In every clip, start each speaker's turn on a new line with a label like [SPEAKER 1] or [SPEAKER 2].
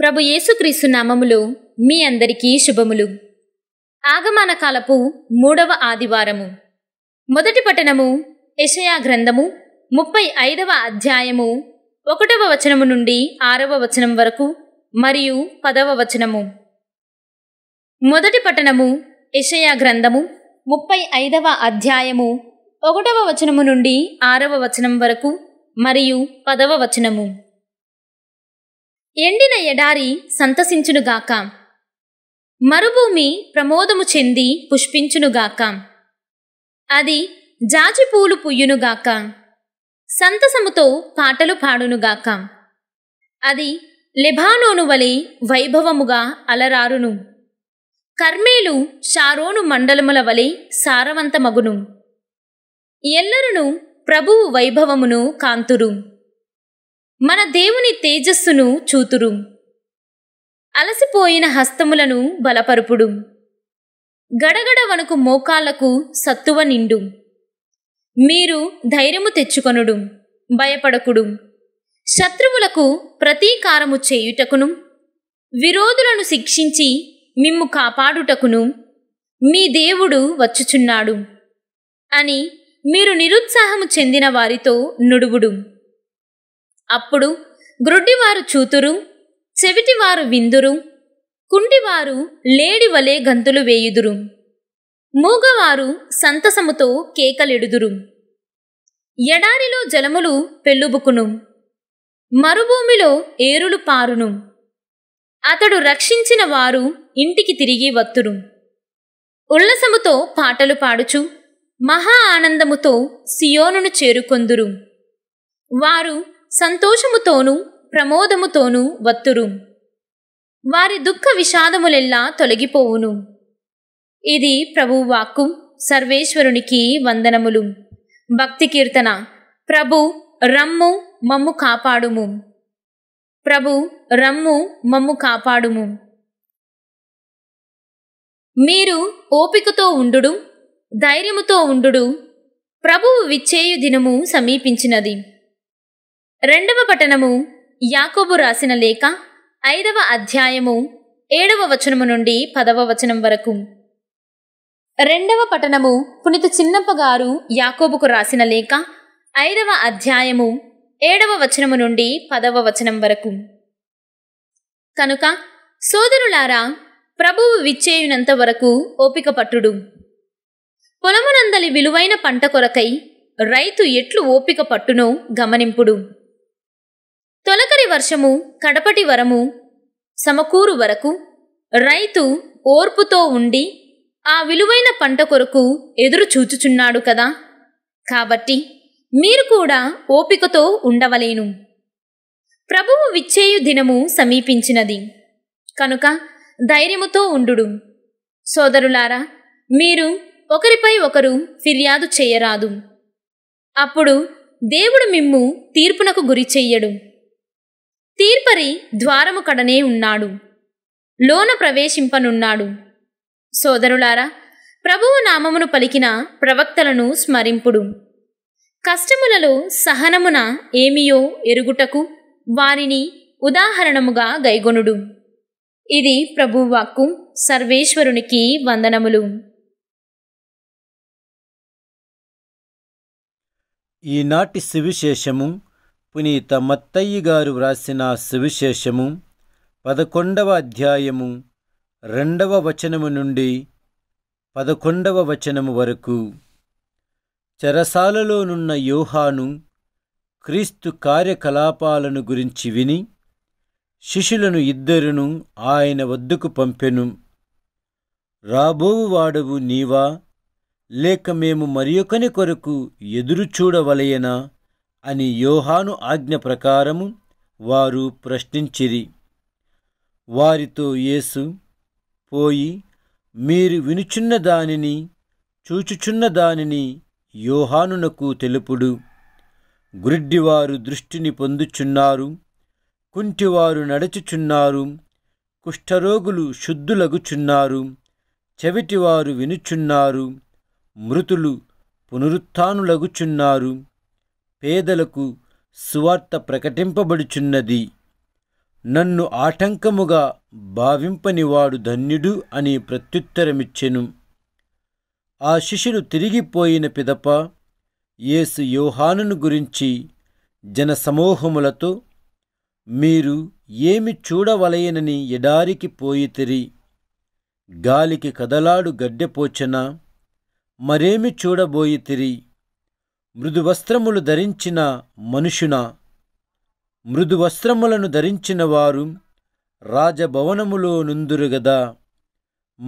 [SPEAKER 1] ప్రభు యేసుక్రీస్తు నామములో మీ అందరికీ శుభములు ఆగమాన కాలపు మూడవ ఆదివారము మొదటి పట్టణము యషయా గ్రంథము ముప్పై ఐదవ అధ్యాయము ఒకటవ వచనము నుండి ఆరవ వచనం వరకు మరియు పదవ వచనము మొదటి పట్టణము యషయా గ్రంథము ముప్పై ఐదవ అధ్యాయము ఒకటవ వచనము నుండి ఆరవ వచనం వరకు మరియు పదవ వచనము ఎండిన ఎడారి సంతసించునుగాక మరుభూమి ప్రమోదము చెంది పుష్పించునుగాక అది జాజిపూలు పుయ్యునుగాక సంతసముతో పాటలు పాడునుగాక అది లెబానోను వలె వైభవముగా అలరారును కర్మేలు షారోను మండలముల వలె సారవంతమగును ఎల్లరును ప్రభువు వైభవమును కాంతురు మన దేవుని తేజస్సును చూతురు అలసిపోయిన హస్తములను బలపరుపుడు గడగడ వనకు మోకాళ్లకు సత్తువ నిండు మీరు ధైర్యము తెచ్చుకొనుడు భయపడకుడు శత్రువులకు ప్రతీకారము చేయుటకును విరోధులను శిక్షించి మిమ్ము కాపాడుటకును మీ దేవుడు వచ్చుచున్నాడు అని మీరు నిరుత్సాహము చెందిన వారితో నుడువుడు అప్పుడు గ్రుడ్డివారు చూతురు చెవిటివారు విందురు కుంటివారు లేడి వలె గంతులు వేయుదురు మూగవారు సంతసముతో కేకలెడుదురు ఎడారిలో జలములు పెళ్ళుబుకును మరుభూమిలో ఏరులు పారును అతడు రక్షించిన వారు ఇంటికి తిరిగి వత్తురు ఉల్లసముతో పాటలు పాడుచు మహా ఆనందముతో సియోనును చేరుకొందురు వారు సంతోషముతోనూ ప్రమోదముతోనూ వత్తురు వారి దుఃఖ విషాదములెల్లా తొలగిపోవును ఇది ప్రభు వాక్కు సర్వేశ్వరునికి వందనములు భక్తి కీర్తన ప్రభు రమ్ము మమ్ము కాపాడుము ప్రభు రమ్ము మమ్ము కాపాడుము మీరు ఓపికతో ఉండుడు ధైర్యముతో ఉండుడు ప్రభువు విచ్చేయు దినము సమీపించినది రెండవ పట్టణము యాకోబు రాసిన లేఖ ఐదవ అధ్యాయము ఏడవ వచనము నుండి పదవ వచనం వరకు రెండవ పట్టణము పునిత చిన్నప్ప గారు యాకోబుకు రాసిన లేఖ ఐదవ అధ్యాయము ఏడవ వచనము నుండి పదవ వచనం వరకు కనుక సోదరులారా ప్రభువు విచ్చేయునంత వరకు ఓపిక పట్టుడు పొలమునందలి విలువైన పంట కొరకై రైతు ఎట్లు ఓపిక పట్టునో గమనింపుడు వర్షము కడపటి వరము సమకూరు వరకు రైతు ఓర్పుతో ఉండి ఆ విలువైన పంట కొరకు ఎదురు చూచుచున్నాడు కదా కాబట్టి మీరు కూడా ఓపికతో ఉండవలేను ప్రభువు విచ్చేయు దినము సమీపించినది కనుక ధైర్యముతో ఉండుడు సోదరులారా మీరు ఒకరిపై ఒకరు ఫిర్యాదు చేయరాదు అప్పుడు దేవుడు మిమ్ము తీర్పునకు గురి చెయ్యడు తీర్పరి ద్వారము కడనే ఉన్నాడు లోన ప్రవేశింపనున్నాడు సోదరులారా ప్రభువు నామమును పలికిన ప్రవక్తలను స్మరింపుడు కష్టములలో సహనమున ఏమియో ఎరుగుటకు వారిని ఉదాహరణముగా గైగొనుడు ఇది ప్రభువాక్కు సర్వేశ్వరునికి వందనములు
[SPEAKER 2] ఈనాటి సువిశేషము పునీత మత్తయ్య గారు వ్రాసిన సువిశేషము పదకొండవ అధ్యాయము రెండవ వచనము నుండి పదకొండవ వచనము వరకు చెరసాలలోనున్న యోహాను క్రీస్తు కార్యకలాపాలను గురించి విని శిష్యులను ఇద్దరును ఆయన వద్దకు పంపెను రాబోవువాడవు నీవా లేక మేము మరియొకని కొరకు ఎదురుచూడవలయనా అని యోహాను ఆజ్ఞ ప్రకారము వారు ప్రశ్నించిరి వారితో యేసు పోయి మీరు వినుచున్న దానిని చూచుచున్న దానిని యోహానునకు తెలుపుడు గురిడ్డివారు దృష్టిని పొందుచున్నారు కుంటివారు నడుచుచున్నారు కుష్ఠరోగులు శుద్ధులగుచున్నారు చెవిటివారు వినుచున్నారు మృతులు పునరుత్నులగుచున్నారు పేదలకు సువార్త ప్రకటింపబడుచున్నది నన్ను ఆటంకముగా భావింపనివాడు ధన్యుడు అని ప్రత్యుత్తరమిచ్చెను ఆ శిష్యుడు తిరిగిపోయిన పిదప యేసు యోహానును గురించి జనసమూహములతో మీరు ఏమి చూడవలయనని ఎడారికి పోయితిరి గాలికి కదలాడు గడ్డెపోచన మరేమి చూడబోయితిరి మృదువస్త్రములు ధరించిన మనుషున మృదువస్త్రములను ధరించిన వారు రాజభవనములో నుందురుగదా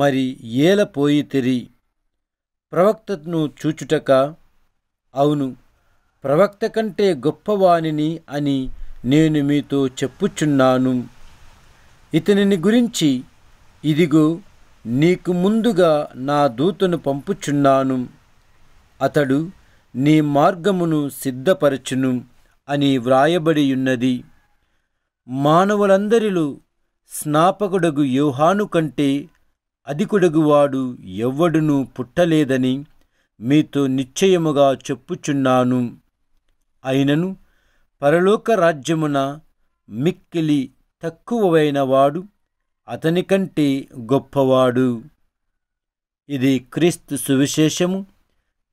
[SPEAKER 2] మరి ఏలపోయి తెరి ప్రవక్తను చూచుటక అవును ప్రవక్త కంటే గొప్పవాణిని అని నేను మీతో చెప్పుచున్నాను ఇతనిని గురించి ఇదిగో నీకు ముందుగా నా దూతను పంపుచున్నాను అతడు నీ మార్గమును సిద్ధపరచును అని వ్రాయబడియున్నది మానవులందరిలో స్నాపకుడగు యోహాను కంటే అధికుడగువాడు ఎవ్వడునూ పుట్టలేదని మీతో నిశ్చయముగా చెప్పుచున్నాను అయినను పరలోక రాజ్యమున మిక్కిలి తక్కువవైనవాడు అతనికంటే గొప్పవాడు ఇది క్రీస్తు సువిశేషము